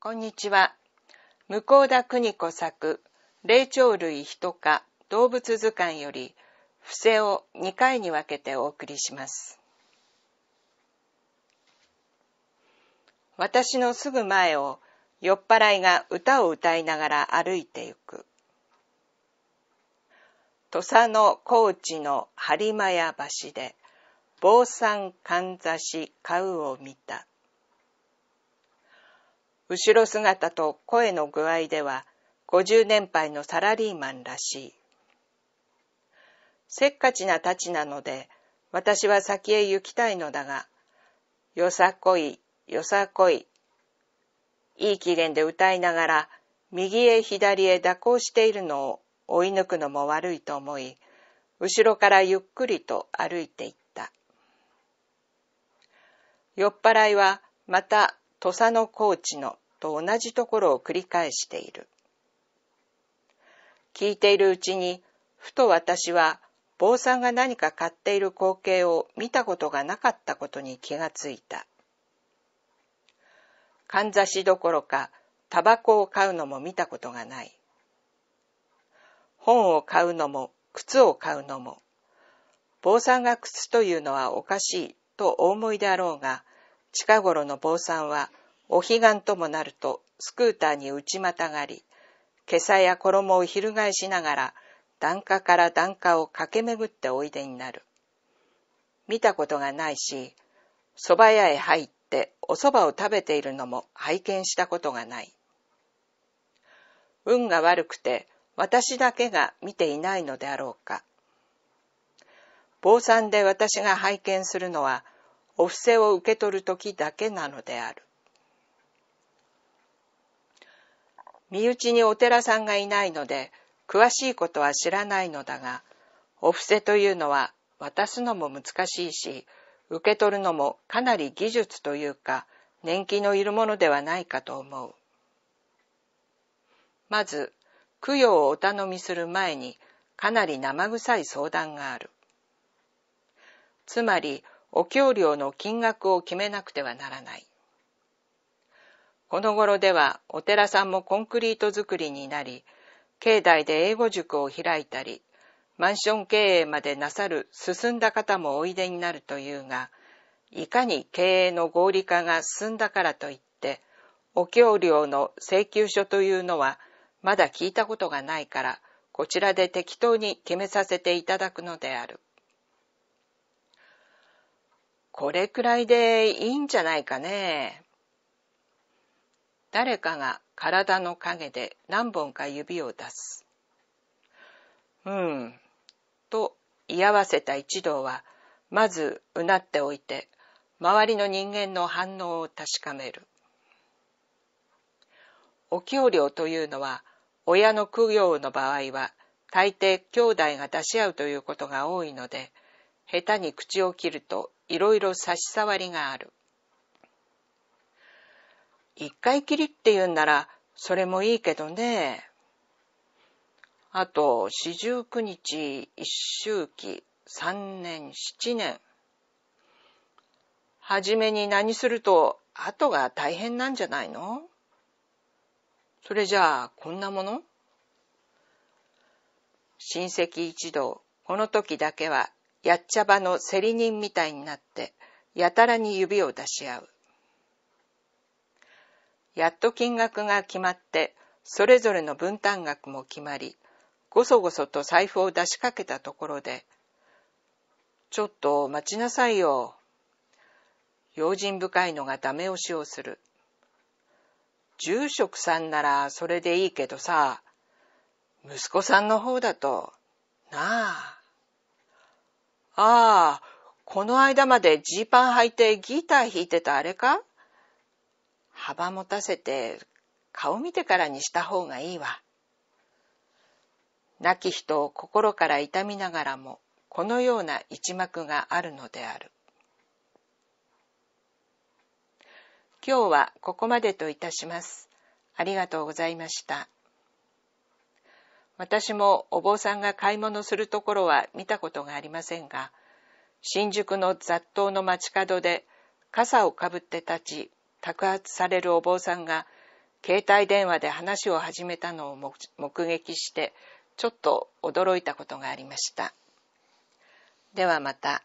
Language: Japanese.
こんにちは。向田邦子作、霊長類人科動物図鑑より、伏せを2回に分けてお送りします。私のすぐ前を酔っ払いが歌を歌いながら歩いてゆく。土佐の高知の播磨屋橋で、坊さんかんざし買うを見た。後ろ姿と声の具合では50年配のサラリーマンらしい。せっかちなたちなので私は先へ行きたいのだが、よさこい、よさこい。いい機嫌で歌いながら右へ左へ蛇行しているのを追い抜くのも悪いと思い、後ろからゆっくりと歩いていった。酔っ払いはまた土佐の高知のと同じところを繰り返している聞いているうちにふと私は坊さんが何か買っている光景を見たことがなかったことに気がついたかんざしどころかタバコを買うのも見たことがない本を買うのも靴を買うのも坊さんが靴というのはおかしいとお思いであろうが近頃の坊さんはお彼岸ともなるとスクーターに打ちまたがり、けさや衣を翻しながら、檀家から檀家を駆け巡っておいでになる。見たことがないし、蕎麦屋へ入っておそばを食べているのも拝見したことがない。運が悪くて私だけが見ていないのであろうか。坊さんで私が拝見するのは、お布施を受け取る時だけなのである。身内にお寺さんがいないので、詳しいことは知らないのだが、お布施というのは渡すのも難しいし、受け取るのもかなり技術というか、年季のいるものではないかと思う。まず、供養をお頼みする前に、かなり生臭い相談がある。つまり、お給料の金額を決めなくてはならない。この頃ではお寺さんもコンクリート作りになり、境内で英語塾を開いたり、マンション経営までなさる進んだ方もおいでになるというが、いかに経営の合理化が進んだからといって、お給料の請求書というのはまだ聞いたことがないから、こちらで適当に決めさせていただくのである。これくらいでいいんじゃないかね。誰かが体の陰で何本か指を出す。うん、と居合わせた一同は、まずうなっておいて、周りの人間の反応を確かめる。お給料というのは、親の供養の場合は、大抵兄弟が出し合うということが多いので、下手に口を切るといろいろ差し障りがある。一回きりって言うんなら、それもいいけどね。あと、四十九日、一周期、三年、七年。はじめに何すると、後が大変なんじゃないのそれじゃあ、こんなもの親戚一同、この時だけは、やっちゃばの競り人みたいになって、やたらに指を出し合う。やっと金額が決まって、それぞれの分担額も決まり、ごそごそと財布を出しかけたところで、ちょっと待ちなさいよ。用心深いのがダメ押しをする。住職さんならそれでいいけどさ、息子さんの方だと、なあ。ああ、この間までジーパン履いてギター弾いてたあれか幅持たせて顔見てからにした方がいいわ。亡き人を心から痛みながらもこのような一幕があるのである。今日はここまでといたします。ありがとうございました。私もお坊さんが買い物するところは見たことがありませんが、新宿の雑踏の街角で傘をかぶって立ち、宅発されるお坊さんが携帯電話で話を始めたのを目撃してちょっと驚いたことがありましたではまた。